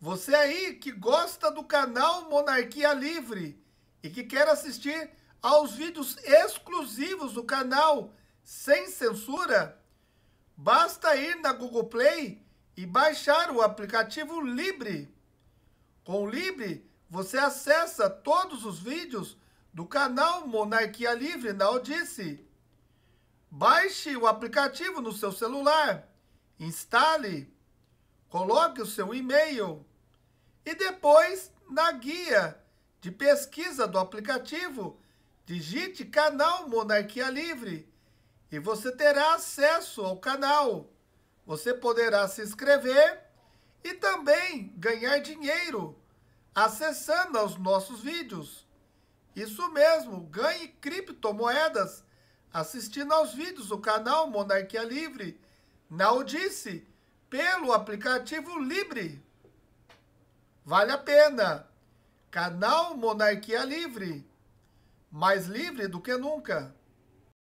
Você aí que gosta do canal Monarquia Livre e que quer assistir aos vídeos exclusivos do canal sem censura, basta ir na Google Play e baixar o aplicativo Libre. Com o Libre, você acessa todos os vídeos do canal Monarquia Livre na Odisse. Baixe o aplicativo no seu celular, instale Coloque o seu e-mail e depois, na guia de pesquisa do aplicativo, digite canal Monarquia Livre e você terá acesso ao canal. Você poderá se inscrever e também ganhar dinheiro acessando aos nossos vídeos. Isso mesmo, ganhe criptomoedas assistindo aos vídeos do canal Monarquia Livre na Odisse pelo aplicativo Libre. Vale a pena. Canal Monarquia Livre. Mais livre do que nunca.